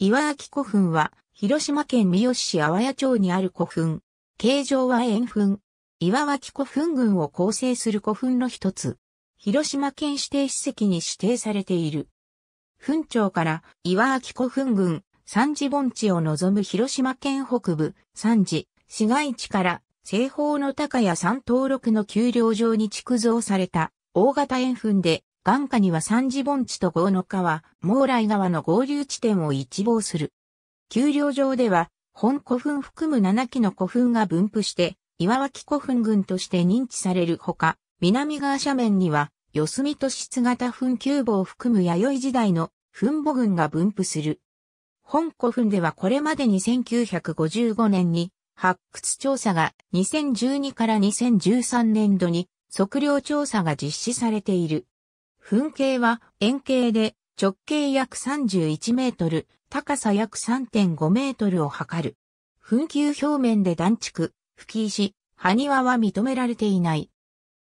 岩脇古墳は、広島県三好市阿波谷町にある古墳。形状は円墳。岩脇古墳群を構成する古墳の一つ。広島県指定史跡に指定されている。墳町から岩脇古墳群、三次盆地を望む広島県北部、三次、市街地から西方の高谷山登録の丘陵上に築造された大型円墳で眼下には三次盆地と豪の川、毛来川の合流地点を一望する。丘陵上では、本古墳含む7基の古墳が分布して、岩脇古墳群として認知されるほか、南側斜面には、四隅と質型墳丘墓を含む弥生時代の墳母群が分布する。本古墳ではこれまでに1955年に発掘調査が2012から2013年度に測量調査が実施されている。噴形は円形で直径約31メートル、高さ約3.5メートルを測る。噴球表面で断竹、吹石、埴輪は認められていない。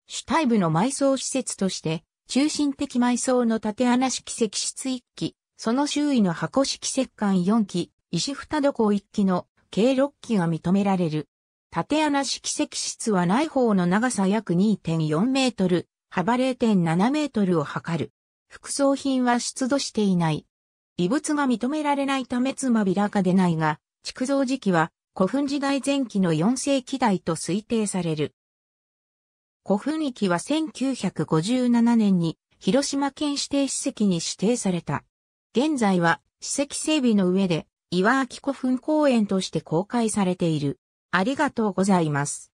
主体部の埋葬施設として、中心的埋葬の縦穴式石室1基、その周囲の箱式石棺4基、石蓋床1基の計6基が認められる。縦穴式石室は内方の長さ約2.4メートル、幅0.7メートルを測る。副葬品は出土していない。遺物が認められないためつまびらかでないが、築造時期は古墳時代前期の4世紀代と推定される。古墳域は1957年に広島県指定史跡に指定された。現在は史跡整備の上で岩秋古墳公園として公開されている。ありがとうございます。